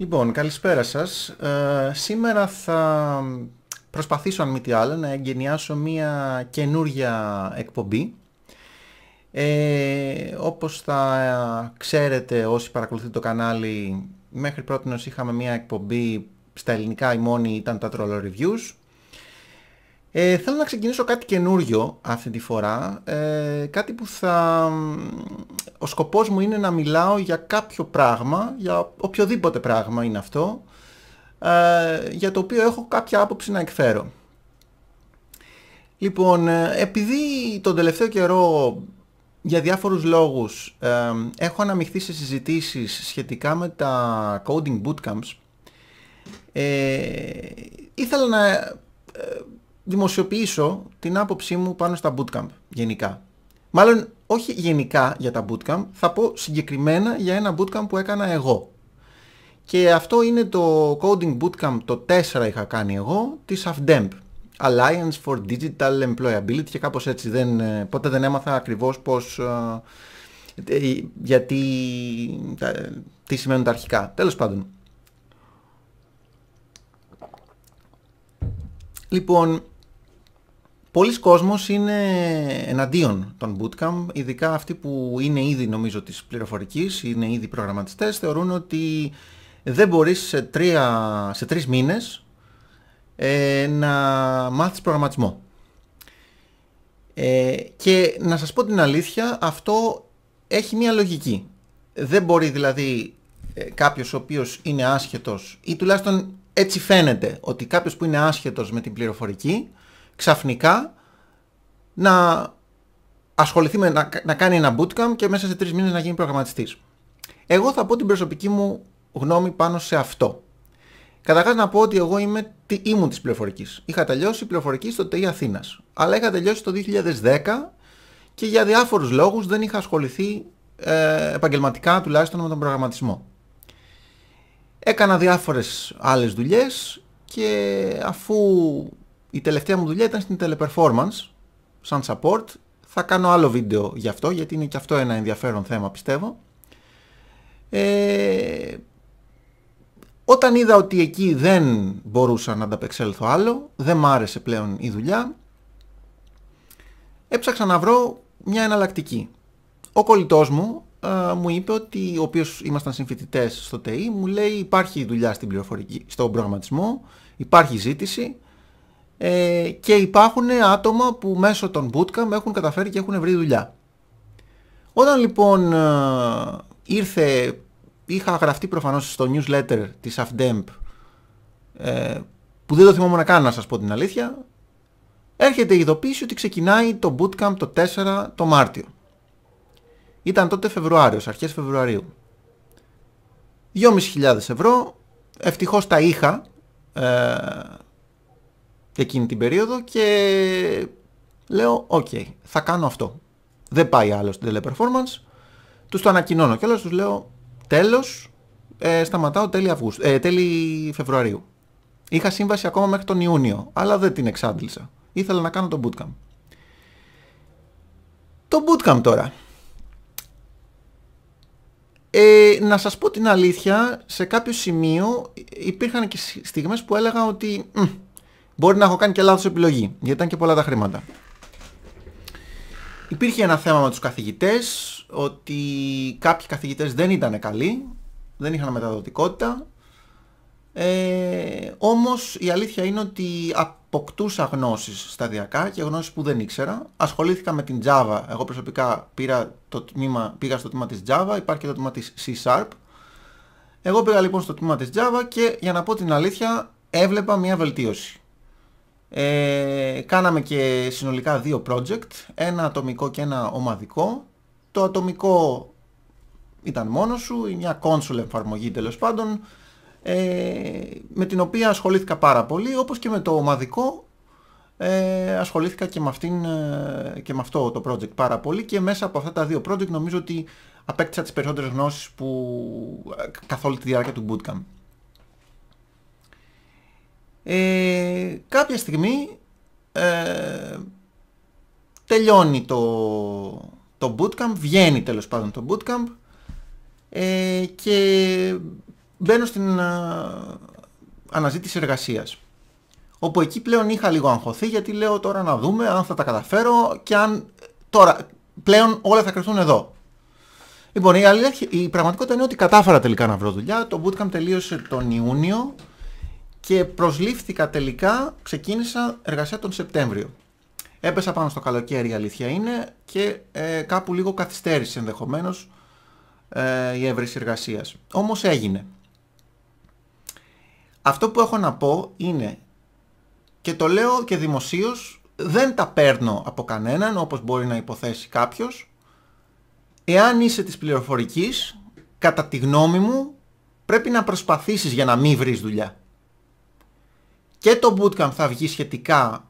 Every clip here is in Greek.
Λοιπόν, καλησπέρα σας. Ε, σήμερα θα προσπαθήσω, αν μη τι άλλο, να εγκαινιάσω μία καινούργια εκπομπή. Ε, όπως θα ξέρετε όσοι παρακολουθείτε το κανάλι, μέχρι πρώτη είχαμε μία εκπομπή στα ελληνικά η μόνη ήταν τα Troll ε, θέλω να ξεκινήσω κάτι καινούριο αυτή τη φορά, ε, κάτι που θα... Ο σκοπός μου είναι να μιλάω για κάποιο πράγμα, για οποιοδήποτε πράγμα είναι αυτό, ε, για το οποίο έχω κάποια άποψη να εκφέρω. Λοιπόν, ε, επειδή τον τελευταίο καιρό για διάφορους λόγους έχω αναμειχθεί σε συζητήσεις σχετικά με τα coding bootcamps, ήθελα να δημοσιοποιήσω την άποψή μου πάνω στα bootcamp γενικά. Μάλλον όχι γενικά για τα bootcamp, θα πω συγκεκριμένα για ένα bootcamp που έκανα εγώ. Και αυτό είναι το Coding Bootcamp το 4 είχα κάνει εγώ, της AFDEMP. Alliance for Digital Employability και κάπως έτσι δεν, ε, ποτέ δεν έμαθα ακριβώς πώς, ε, ε, γιατί, τι σημαίνουν τα αρχικά. Τέλος πάντων. Λοιπόν, Πολλοί κόσμος είναι εναντίον των bootcamp, ειδικά αυτοί που είναι ήδη νομίζω της πληροφορικής, είναι ήδη προγραμματιστές, θεωρούν ότι δεν μπορείς σε, τρία, σε τρεις μήνες ε, να μάθεις προγραμματισμό. Ε, και να σας πω την αλήθεια, αυτό έχει μία λογική. Δεν μπορεί δηλαδή ε, κάποιος ο οποίος είναι άσχετος ή τουλάχιστον έτσι φαίνεται ότι κάποιος που είναι άσχετος με την πληροφορική ξαφνικά να ασχοληθεί με να, να κάνει ένα bootcamp και μέσα σε τρεις μήνες να γίνει προγραμματιστής. Εγώ θα πω την προσωπική μου γνώμη πάνω σε αυτό. Καταρχάς να πω ότι εγώ είμαι, τι, ήμουν της πληροφορικής. Είχα τελειώσει πληροφορική στο ΤΕΙ Αθήνας. Αλλά είχα τελειώσει το 2010 και για διάφορους λόγους δεν είχα ασχοληθεί ε, επαγγελματικά τουλάχιστον με τον προγραμματισμό. Έκανα διάφορες άλλες δουλειές και αφού η τελευταία μου δουλειά ήταν στην teleperformance, σαν support. Θα κάνω άλλο βίντεο γι' αυτό, γιατί είναι και αυτό ένα ενδιαφέρον θέμα, πιστεύω. Ε, όταν είδα ότι εκεί δεν μπορούσα να ανταπεξέλθω άλλο, δεν μ' άρεσε πλέον η δουλειά, έψαξα να βρω μια εναλλακτική. Ο κολλητός μου ε, μου είπε ότι, ο οποίος ήμασταν συμφοιτητές στο ΤΕΙ, μου λέει υπάρχει δουλειά στην πληροφορική, στον προγραμματισμό, υπάρχει ζήτηση, ε, και υπάρχουν άτομα που μέσω των bootcamp έχουν καταφέρει και έχουν βρει δουλειά. Όταν λοιπόν ε, ήρθε, είχα γραφτεί προφανώς στο newsletter της AFDEMP ε, που δεν το θυμόμουν κάνω να σας πω την αλήθεια, έρχεται η ειδοποίηση ότι ξεκινάει το bootcamp το 4 το Μάρτιο. Ήταν τότε Φεβρουάριος, αρχές Φεβρουαρίου. 2.500 ευρώ, ευτυχώς τα είχα, εκείνη την περίοδο και λέω οκ, okay, θα κάνω αυτό. Δεν πάει άλλο στην teleperformance. Τους το ανακοινώνω και τους λέω τέλος, ε, σταματάω τέλη, Αυγούστου, ε, τέλη Φεβρουαρίου. Είχα σύμβαση ακόμα μέχρι τον Ιούνιο, αλλά δεν την εξάντλησα. Ήθελα να κάνω το bootcamp. Το bootcamp τώρα. Ε, να σας πω την αλήθεια, σε κάποιο σημείο υπήρχαν και στιγμές που έλεγα ότι Μπορεί να έχω κάνει και λάθος επιλογή, γιατί ήταν και πολλά τα χρήματα. Υπήρχε ένα θέμα με τους καθηγητές, ότι κάποιοι καθηγητές δεν ήταν καλοί, δεν είχαν μεταδοτικότητα. Ε, όμως η αλήθεια είναι ότι αποκτούσα γνώσεις σταδιακά και γνώσεις που δεν ήξερα. Ασχολήθηκα με την Java. Εγώ προσωπικά πήρα το τμήμα, πήγα στο τμήμα της Java, υπάρχει και το τμήμα της C Sharp. Εγώ πήγα λοιπόν στο τμήμα της Java και για να πω την αλήθεια έβλεπα μια βελτίωση. Ε, κάναμε και συνολικά δύο project, ένα ατομικό και ένα ομαδικό. Το ατομικό ήταν μόνος σου, μια console εφαρμογή τέλος πάντων, ε, με την οποία ασχολήθηκα πάρα πολύ, όπως και με το ομαδικό ε, ασχολήθηκα και με, αυτήν, ε, και με αυτό το project πάρα πολύ και μέσα από αυτά τα δύο project νομίζω ότι απέκτησα τις περισσότερες γνώσεις που καθ' όλη τη διάρκεια του bootcamp. Ε, κάποια στιγμή ε, τελειώνει το, το bootcamp, βγαίνει τέλος πάντων το bootcamp ε, και μπαίνω στην ε, αναζήτηση εργασίας. Όπου εκεί πλέον είχα λίγο αγχωθεί γιατί λέω τώρα να δούμε αν θα τα καταφέρω και αν τώρα πλέον όλα θα κρυφθούν εδώ. Λοιπόν, η, αλήθεια, η πραγματικότητα είναι ότι κατάφερα τελικά να βρω δουλειά. Το bootcamp τελείωσε τον Ιούνιο και προσλήφθηκα τελικά, ξεκίνησα εργασία τον Σεπτέμβριο. Έπεσα πάνω στο καλοκαίρι αλήθεια είναι και ε, κάπου λίγο καθυστέρησε ενδεχομένως ε, η έβριση εργασίας. Όμως έγινε. Αυτό που έχω να πω είναι και το λέω και δημοσίως δεν τα παίρνω από κανέναν όπως μπορεί να υποθέσει κάποιος. Εάν είσαι της πληροφορικής, κατά τη γνώμη μου πρέπει να προσπαθήσεις για να μην βρεις δουλειά και το bootcamp θα βγει σχετικά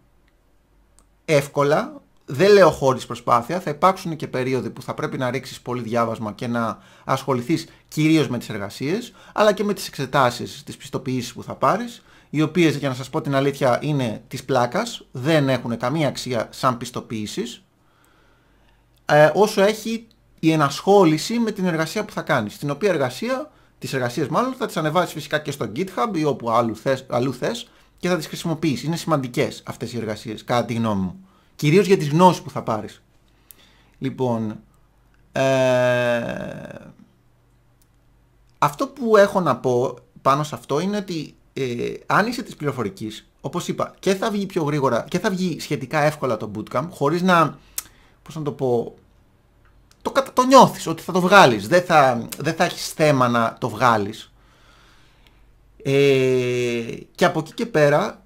εύκολα, δεν λέω χωρίς προσπάθεια, θα υπάρξουν και περίοδοι που θα πρέπει να ρίξεις πολύ διάβασμα και να ασχοληθείς κυρίως με τις εργασίες, αλλά και με τις εξετάσεις, τις πιστοποιήσεις που θα πάρεις, οι οποίες για να σας πω την αλήθεια είναι της πλάκας, δεν έχουν καμία αξία σαν πιστοποιήσεις, ε, όσο έχει η ενασχόληση με την εργασία που θα κάνεις, την οποία εργασία, τις εργασίες μάλλον θα τις ανεβάσεις φυσικά και στο GitHub ή όπου αλλού θες, αλλού θες και θα τις χρησιμοποιείς. Είναι σημαντικές αυτές οι εργασίες κατά τη γνώμη μου. Κυρίως για τις γνώσεις που θα πάρεις. Λοιπόν, ε, αυτό που έχω να πω πάνω σε αυτό είναι ότι ε, αν είσαι της πληροφορικής, όπως είπα, και θα βγει πιο γρήγορα και θα βγει σχετικά εύκολα το bootcamp, χωρίς να, Πώς να το πω, το, το ότι θα το βγάλεις, Δεν θα, δεν θα θέμα να το βγάλεις. Ε, και από εκεί και πέρα,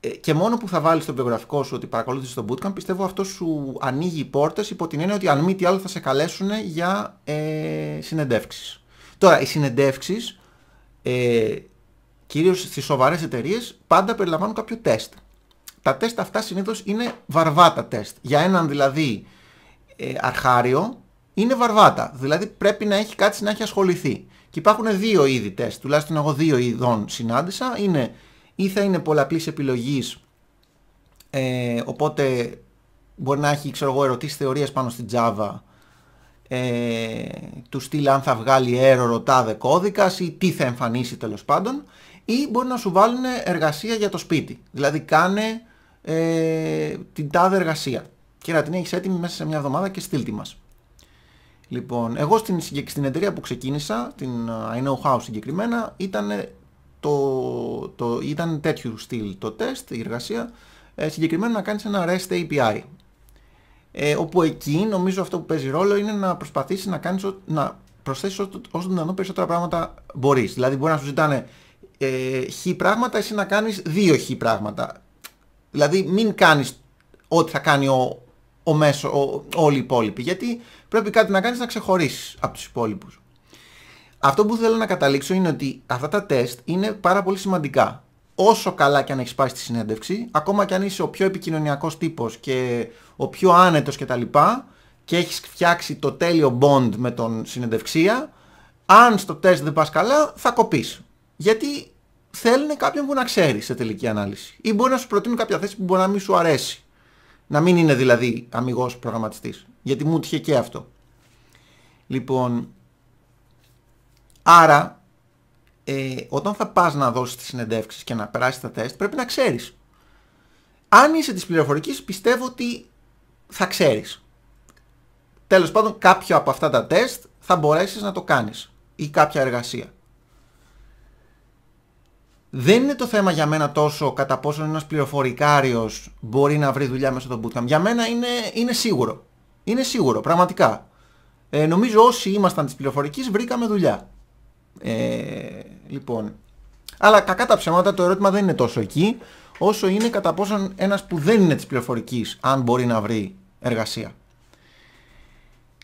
ε, και μόνο που θα βάλεις το βιογραφικό σου ότι παρακολούθησες το bootcamp, πιστεύω αυτό σου ανοίγει οι πόρτες υπό την έννοια ότι αν μη τι άλλο θα σε καλέσουν για ε, Τώρα, οι συνεντεύξεις ε, κυρίως στις σοβαρές εταιρείες, πάντα περιλαμβάνουν κάποιο τεστ. Τα τεστ αυτά συνήθως είναι βαρβάτα τεστ. Για έναν δηλαδή ε, αρχάριο, είναι βαρβάτα. Δηλαδή πρέπει να έχει κάτι να έχει ασχοληθεί υπάρχουν δύο είδη τεστ, τουλάχιστον εγώ δύο ειδών συνάντησα. Είναι ή θα είναι πολλαπλής επιλογής, ε, οπότε μπορεί να έχει ξέρω εγώ, ερωτήσεις θεωρίας πάνω στην Java ε, του στυλ αν θα βγάλει error ο τάδε κώδικας ή τι θα εμφανίσει τέλος πάντων ή μπορεί να σου βάλουν εργασία για το σπίτι. Δηλαδή κάνε ε, την τάδε εργασία και να την έχεις έτοιμη μέσα σε μια εβδομάδα και στείλ τη μας. Λοιπόν, εγώ στην, στην εταιρεία που ξεκίνησα, την ε, I Know How συγκεκριμένα, ήταν, το, το, ήταν τέτοιου στυλ το τεστ, η εργασία, ε, συγκεκριμένα να κάνεις ένα REST API. Ε, όπου εκεί νομίζω αυτό που παίζει ρόλο είναι να προσπαθήσεις να, κάνεις, να προσθέσεις όσο, δυνατόν περισσότερα πράγματα μπορείς. Δηλαδή μπορεί να σου ζητάνε ε, χ πράγματα, εσύ να κάνεις δύο χ πράγματα. Δηλαδή μην κάνεις ό,τι θα κάνει ο, ο μέσο, ο, όλοι οι υπόλοιποι. Γιατί πρέπει κάτι να κάνεις να ξεχωρίσεις από τους υπόλοιπους. Αυτό που θέλω να καταλήξω είναι ότι αυτά τα τεστ είναι πάρα πολύ σημαντικά. Όσο καλά και αν έχεις πάει στη συνέντευξη, ακόμα και αν είσαι ο πιο επικοινωνιακός τύπος και ο πιο άνετος κτλ. Και, και έχεις φτιάξει το τέλειο bond με τον συνεντευξία, αν στο τεστ δεν πας καλά, θα κοπείς. Γιατί θέλουν κάποιον που να ξέρει σε τελική ανάλυση. Ή μπορεί να σου προτείνουν κάποια θέση που μπορεί να μην σου αρέσει. Να μην είναι δηλαδή αμυγός προγραμματιστής. Γιατί μου τύχε και αυτό. Λοιπόν, άρα ε, όταν θα πας να δώσεις τις συνεντεύξεις και να περάσεις τα τεστ πρέπει να ξέρεις. Αν είσαι της πληροφορικής πιστεύω ότι θα ξέρεις. Τέλος πάντων κάποιο από αυτά τα τεστ θα μπορέσεις να το κάνεις ή κάποια εργασία δεν είναι το θέμα για μένα τόσο κατά πόσο ένας πληροφορικάριος μπορεί να βρει δουλειά μέσα στο bootcamp. Για μένα είναι, είναι σίγουρο. Είναι σίγουρο, πραγματικά. Ε, νομίζω όσοι ήμασταν της πληροφορικής βρήκαμε δουλειά. Ε, λοιπόν. Αλλά κακά τα ψέματα το ερώτημα δεν είναι τόσο εκεί, όσο είναι κατά πόσον ένας που δεν είναι της πληροφορικής, αν μπορεί να βρει εργασία.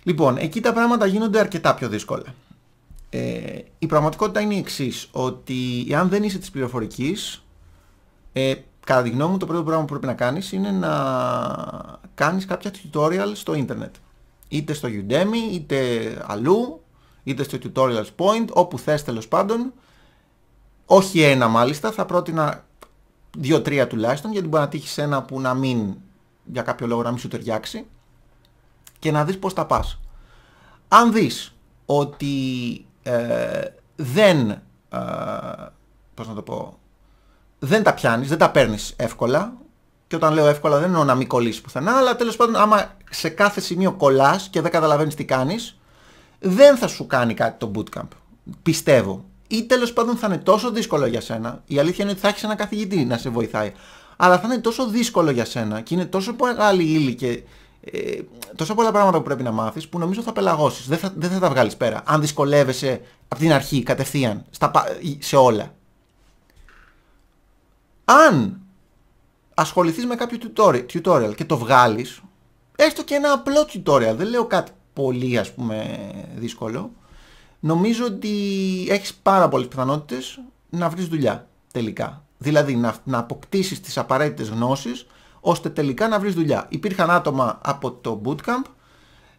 Λοιπόν, εκεί τα πράγματα γίνονται αρκετά πιο δύσκολα. Ε, η πραγματικότητα είναι η εξής, ότι αν δεν είσαι της πληροφορικής, ε, κατά τη γνώμη μου το πρώτο πράγμα που πρέπει να κάνεις είναι να κάνεις κάποια tutorial στο ίντερνετ. Είτε στο Udemy, είτε αλλού, είτε στο Tutorials Point, όπου θες τέλος πάντων. Όχι ένα μάλιστα, θα πρότεινα δύο-τρία τουλάχιστον, γιατί μπορεί να τύχεις ένα που να μην, για κάποιο λόγο να μην σου ταιριάξει και να δεις πώς τα πας. Αν δεις ότι ε, δεν, ε, πώς να το πω, δεν τα πιάνεις, δεν τα παίρνεις εύκολα και όταν λέω εύκολα δεν εννοώ να μην κολλήσεις πουθενά, αλλά τέλος πάντων άμα σε κάθε σημείο κολλάς και δεν καταλαβαίνεις τι κάνεις, δεν θα σου κάνει κάτι το bootcamp, πιστεύω. Ή τέλος πάντων θα είναι τόσο δύσκολο για σένα, η αλήθεια είναι ότι θα έχεις ένα καθηγητή να σε βοηθάει, αλλά θα είναι τόσο δύσκολο για σένα και είναι τόσο μεγάλη ύλη και ε, τόσα πολλά πράγματα που πρέπει να μάθεις που νομίζω θα πελαγώσεις. Δεν θα, δεν θα τα βγάλεις πέρα. Αν δυσκολεύεσαι από την αρχή, κατευθείαν, στα, ε, σε όλα. Αν ασχοληθείς με κάποιο tutorial και το βγάλεις, έστω και ένα απλό tutorial, δεν λέω κάτι πολύ ας πούμε δύσκολο, νομίζω ότι έχεις πάρα πολλές πιθανότητες να βρεις δουλειά τελικά. Δηλαδή να, να αποκτήσεις τις απαραίτητες γνώσεις ώστε τελικά να βρεις δουλειά. Υπήρχαν άτομα από το bootcamp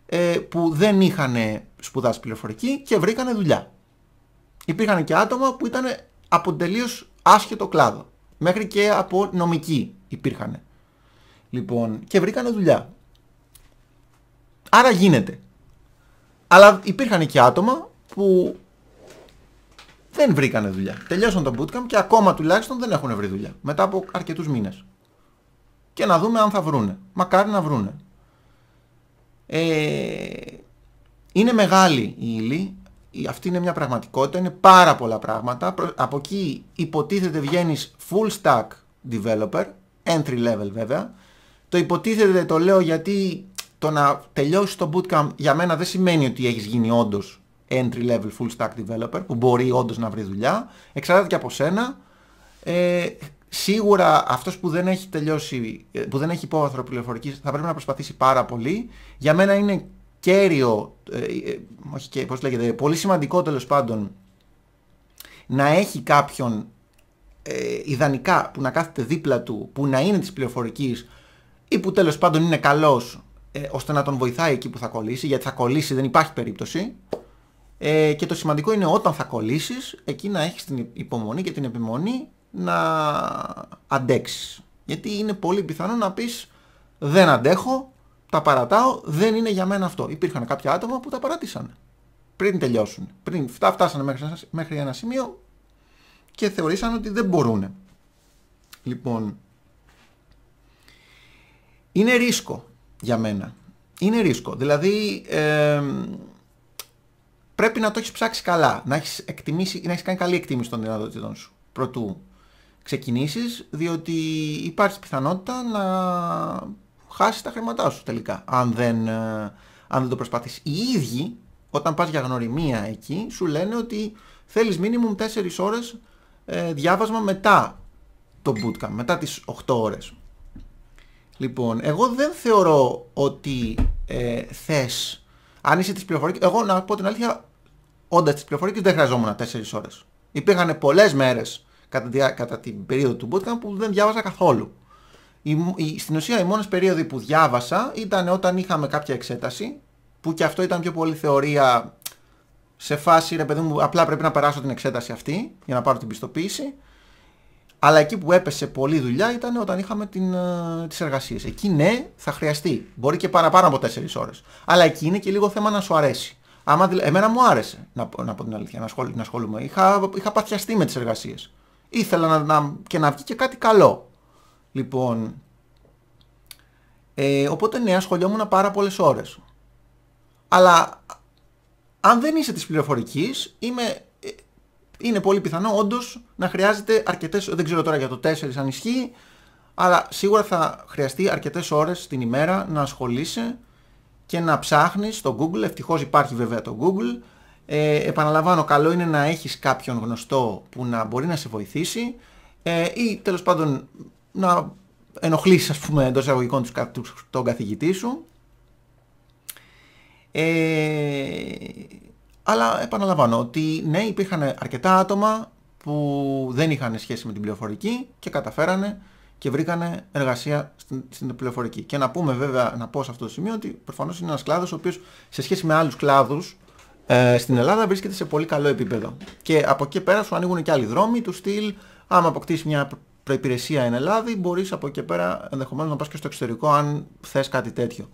ε, που δεν είχαν σπουδάσει πληροφορική και βρήκανε δουλειά. Υπήρχαν και άτομα που ήταν από τελείως άσχετο κλάδο. Μέχρι και από νομική υπήρχαν. Λοιπόν, και βρήκανε δουλειά. Άρα γίνεται. Αλλά υπήρχαν και άτομα που δεν βρήκανε δουλειά. Τελειώσαν το bootcamp και ακόμα τουλάχιστον δεν έχουν βρει δουλειά. Μετά από αρκετούς μήνες και να δούμε αν θα βρούνε. Μακάρι να βρούνε. Ε, είναι μεγάλη η ύλη, αυτή είναι μια πραγματικότητα, είναι πάρα πολλά πράγματα. Από εκεί υποτίθεται βγαίνεις full stack developer, entry level βέβαια. Το υποτίθεται το λέω γιατί το να τελειώσεις το bootcamp για μένα δεν σημαίνει ότι έχεις γίνει όντως entry level full stack developer που μπορεί όντως να βρει δουλειά. Εξαρτάται και από σένα. Ε, Σίγουρα αυτός που δεν έχει τελειώσει, ε, που δεν έχει υπόβαθρο πληροφορικής, θα πρέπει να προσπαθήσει πάρα πολύ. Για μένα είναι κέριο, ε, ε, όχι και, πώς λέγεται, πολύ σημαντικό τέλος πάντων να έχει κάποιον ε, ιδανικά που να κάθεται δίπλα του, που να είναι της πληροφορικής ή που τέλος πάντων είναι καλός ώστε να τον βοηθάει εκεί που θα κολλήσει, γιατί θα κολλήσει, δεν υπάρχει περίπτωση. Ε, και το σημαντικό είναι όταν θα κολλήσεις, εκεί να έχεις την υπομονή και την επιμονή να αντέξεις. Γιατί είναι πολύ πιθανό να πεις δεν αντέχω, τα παρατάω, δεν είναι για μένα αυτό. Υπήρχαν κάποια άτομα που τα παρατήσανε πριν τελειώσουν. Πριν φτάσανε μέχρι ένα σημείο και θεωρήσαν ότι δεν μπορούν. Λοιπόν, είναι ρίσκο για μένα. Είναι ρίσκο. Δηλαδή, πρέπει να το έχεις ψάξει καλά, να έχεις, εκτιμήσει, να έχεις κάνει καλή εκτίμηση των δυνατοτήτων σου. Προτού ξεκινήσεις διότι υπάρχει πιθανότητα να χάσεις τα χρήματά σου τελικά αν δεν, ε, αν δεν το προσπαθείς. Οι ίδιοι όταν πας για γνωριμία εκεί σου λένε ότι θέλεις minimum 4 ώρες ε, διάβασμα μετά το bootcamp, μετά τις 8 ώρες. Λοιπόν, εγώ δεν θεωρώ ότι ε, θες, αν είσαι της πληροφορικής, εγώ να πω την αλήθεια, όντας της πληροφορικής δεν χρειαζόμουν 4 ώρες. Υπήρχαν πολλές μέρες κατά, κατά την περίοδο του bootcamp που δεν διάβαζα καθόλου. Η, η, στην ουσία οι μόνες περίοδοι που διάβασα ήταν όταν είχαμε κάποια εξέταση που και αυτό ήταν πιο πολύ θεωρία σε φάση ρε παιδί μου απλά πρέπει να περάσω την εξέταση αυτή για να πάρω την πιστοποίηση αλλά εκεί που έπεσε πολλή δουλειά ήταν όταν είχαμε την, ε, τις εργασίες. Εκεί ναι θα χρειαστεί, μπορεί και παραπάνω από 4 ώρες. Αλλά εκεί είναι και λίγο θέμα να σου αρέσει. Άμα, εμένα μου άρεσε, να, να πω την αλήθεια, να ασχολούμαι. Είχα, είχα παθιαστεί με τις εργασίες ήθελα να, να, και να βγει και κάτι καλό. Λοιπόν, ε, οπότε ναι, ασχολιόμουν πάρα πολλές ώρες. Αλλά αν δεν είσαι της πληροφορικής, ε, είναι πολύ πιθανό όντως να χρειάζεται αρκετές, δεν ξέρω τώρα για το 4 αν ισχύει, αλλά σίγουρα θα χρειαστεί αρκετές ώρες την ημέρα να ασχολείσαι και να ψάχνεις στο Google, ευτυχώς υπάρχει βέβαια το Google, ε, επαναλαμβάνω, καλό είναι να έχεις κάποιον γνωστό που να μπορεί να σε βοηθήσει ε, ή τέλος πάντων να ενοχλήσεις ας πούμε εντός εισαγωγικών τον καθηγητή σου. Ε, αλλά επαναλαμβάνω ότι ναι υπήρχαν αρκετά άτομα που δεν είχαν σχέση με την πληροφορική και καταφέρανε και βρήκανε εργασία στην, στην πληροφορική. Και να πούμε βέβαια, να πω σε αυτό το σημείο ότι προφανώς είναι ένας κλάδος ο οποίος σε σχέση με άλλους κλάδους ε, στην Ελλάδα βρίσκεται σε πολύ καλό επίπεδο. Και από εκεί πέρα σου ανοίγουν και άλλοι δρόμοι του στυλ άμα αποκτήσεις μια προπηρεσία εν Ελλάδη μπορείς από εκεί πέρα ενδεχομένως να πά και στο εξωτερικό αν θες κάτι τέτοιο.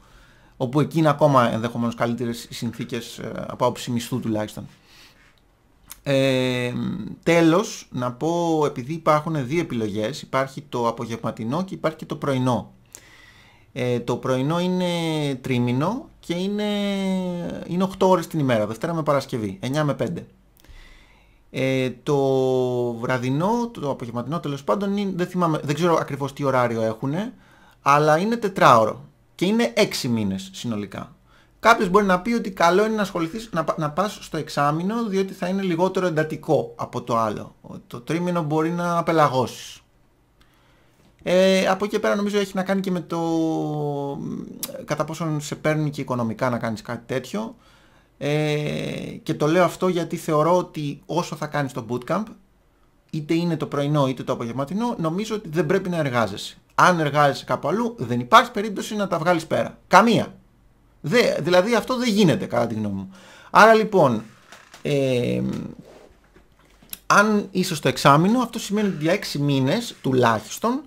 Όπου εκεί είναι ακόμα ενδεχομένως καλύτερες οι συνθήκες ε, από άποψη μισθού τουλάχιστον. Ε, τέλος, να πω επειδή υπάρχουν δύο επιλογές, υπάρχει το απογευματινό και υπάρχει και το πρωινό. Ε, το πρωινό είναι τρίμηνο και είναι, είναι 8 ώρες την ημέρα, Δευτέρα με Παρασκευή, 9 με 5. Ε, το βραδινό, το απογευματινό τέλος πάντων, δεν, θυμάμαι, δεν ξέρω ακριβώς τι ωράριο έχουν, αλλά είναι τετράωρο και είναι 6 μήνες συνολικά. Κάποιος μπορεί να πει ότι καλό είναι να ασχοληθείς, να, να πας στο εξάμεινο, διότι θα είναι λιγότερο εντατικό από το άλλο. Το τρίμηνο μπορεί να απελαγώσεις. Ε, από εκεί πέρα νομίζω έχει να κάνει και με το κατά πόσον σε παίρνει και οικονομικά να κάνεις κάτι τέτοιο ε, και το λέω αυτό γιατί θεωρώ ότι όσο θα κάνεις το bootcamp είτε είναι το πρωινό είτε το απογευματινό νομίζω ότι δεν πρέπει να εργάζεσαι. Αν εργάζεσαι κάπου αλλού δεν υπάρχει περίπτωση να τα βγάλεις πέρα. Καμία. Δε, δηλαδή αυτό δεν γίνεται κατά τη γνώμη μου. Άρα λοιπόν ε, αν είσαι στο εξάμεινο αυτό σημαίνει ότι για 6 μήνες τουλάχιστον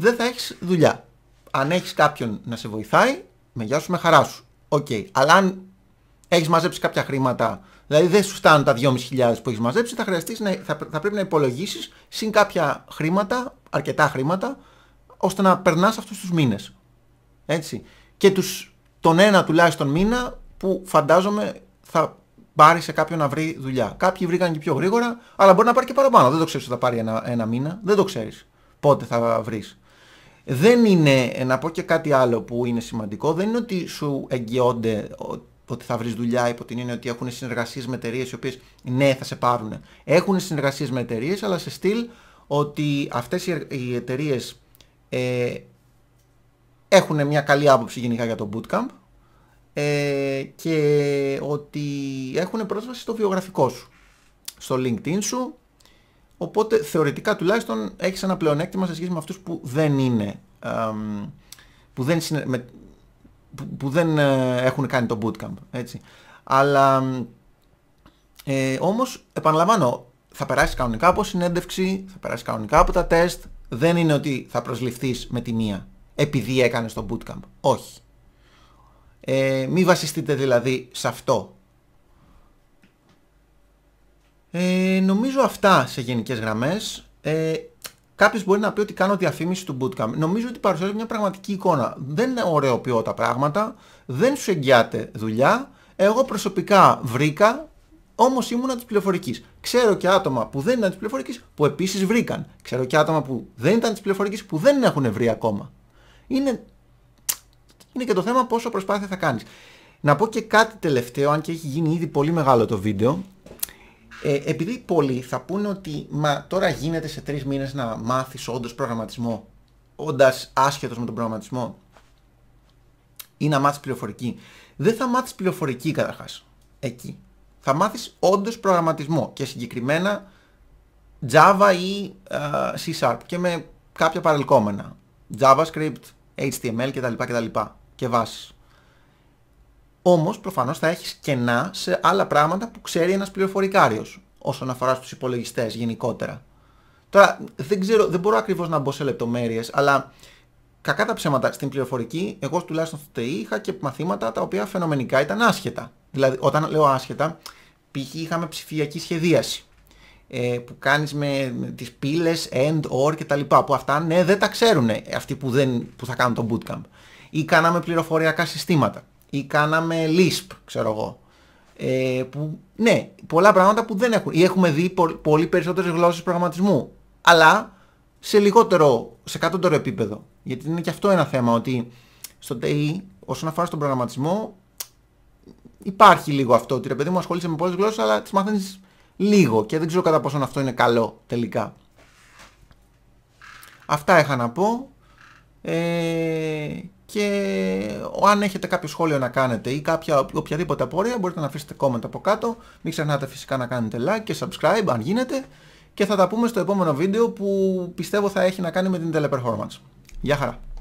δεν θα έχεις δουλειά. Αν έχεις κάποιον να σε βοηθάει, με γεια σου, με χαρά σου. Οκ. Αλλά αν έχεις μαζέψει κάποια χρήματα, δηλαδή δεν σου φτάνουν τα 2.500 που έχεις μαζέψει, θα, χρειαστείς να, θα, πρέπει να υπολογίσεις συν κάποια χρήματα, αρκετά χρήματα, ώστε να περνάς αυτούς τους μήνες. Έτσι. Και τους, τον ένα τουλάχιστον μήνα που φαντάζομαι θα πάρει σε κάποιον να βρει δουλειά. Κάποιοι βρήκαν και πιο γρήγορα, αλλά μπορεί να πάρει και παραπάνω. Δεν το ξέρεις ότι θα πάρει ένα, ένα μήνα. Δεν το ξέρεις πότε θα βρεις. Δεν είναι, να πω και κάτι άλλο που είναι σημαντικό, δεν είναι ότι σου εγγυώνται ότι θα βρεις δουλειά υπό την έννοια ότι έχουν συνεργασίες με εταιρείες οι οποίες ναι, θα σε πάρουν. Έχουν συνεργασίες με εταιρείες, αλλά σε στυλ ότι αυτές οι εταιρείες ε, έχουν μια καλή άποψη γενικά για το bootcamp ε, και ότι έχουν πρόσβαση στο βιογραφικό σου, στο LinkedIn σου, Οπότε θεωρητικά τουλάχιστον έχεις ένα πλεονέκτημα σε σχέση με αυτούς που δεν είναι, που δεν, δεν ε, έχουν κάνει το bootcamp. Έτσι. Αλλά ε, όμως επαναλαμβάνω, θα περάσεις κανονικά από συνέντευξη, θα περάσεις κανονικά από τα τεστ, δεν είναι ότι θα προσληφθείς με τη μία επειδή έκανες το bootcamp. Όχι. Ε, μη βασιστείτε δηλαδή σε αυτό ε, νομίζω αυτά σε γενικές γραμμές. Ε, Κάποιος μπορεί να πει ότι κάνω διαφήμιση του bootcamp. Νομίζω ότι παρουσιάζει μια πραγματική εικόνα. Δεν ωραιοποιώ τα πράγματα, δεν σου εγγυάται δουλειά. Εγώ προσωπικά βρήκα, όμως ήμουνα της πληροφορικής. Ξέρω και άτομα που δεν ήταν της πληροφορικής που επίσης βρήκαν. Ξέρω και άτομα που δεν ήταν της πληροφορικής που δεν έχουν βρει ακόμα. Είναι, είναι και το θέμα πόσο προσπάθεια θα κάνεις. Να πω και κάτι τελευταίο, αν και έχει γίνει ήδη πολύ μεγάλο το βίντεο, ε, επειδή πολλοί θα πούνε ότι μα τώρα γίνεται σε τρεις μήνες να μάθεις όντως προγραμματισμό, όντας άσχετος με τον προγραμματισμό, ή να μάθεις πληροφορική. Δεν θα μάθεις πληροφορική καταρχάς. Εκεί. Θα μάθεις όντως προγραμματισμό και συγκεκριμένα Java ή C Sharp και με κάποια παρελκόμενα. JavaScript, HTML κτλ. κτλ. και βάσεις. Όμως προφανώς θα έχεις κενά σε άλλα πράγματα που ξέρει ένας πληροφορικάριος όσον αφορά στους υπολογιστές γενικότερα. Τώρα δεν, ξέρω, δεν μπορώ ακριβώς να μπω σε λεπτομέρειες, αλλά κακά τα ψέματα στην πληροφορική, εγώ τουλάχιστον στο e είχα και μαθήματα τα οποία φαινομενικά ήταν άσχετα. Δηλαδή όταν λέω άσχετα, π.χ. είχαμε ψηφιακή σχεδίαση ε, που κάνεις με τις πύλες, end, or κτλ. που αυτά ναι δεν τα ξέρουν αυτοί που, δεν, που θα κάνουν το bootcamp. Ή κάναμε πληροφοριακά συστήματα ή κάναμε Lisp, ξέρω εγώ. Ε, που, ναι, πολλά πράγματα που δεν έχουν. Ή έχουμε δει πολύ περισσότερες γλώσσες προγραμματισμού. Αλλά σε λιγότερο, σε κατώτερο επίπεδο. Γιατί είναι και αυτό ένα θέμα, ότι στο TI, e, όσον αφορά στον προγραμματισμό, υπάρχει λίγο αυτό. Ότι ρε παιδί μου ασχολείσαι με πολλές γλώσσες, αλλά τις μαθαίνεις λίγο. Και δεν ξέρω κατά πόσον αυτό είναι καλό τελικά. Αυτά είχα να πω. Ε, και αν έχετε κάποιο σχόλιο να κάνετε ή κάποια οποιαδήποτε απορία μπορείτε να αφήσετε comment από κάτω. Μην ξεχνάτε φυσικά να κάνετε like και subscribe αν γίνεται και θα τα πούμε στο επόμενο βίντεο που πιστεύω θα έχει να κάνει με την teleperformance. Γεια χαρά!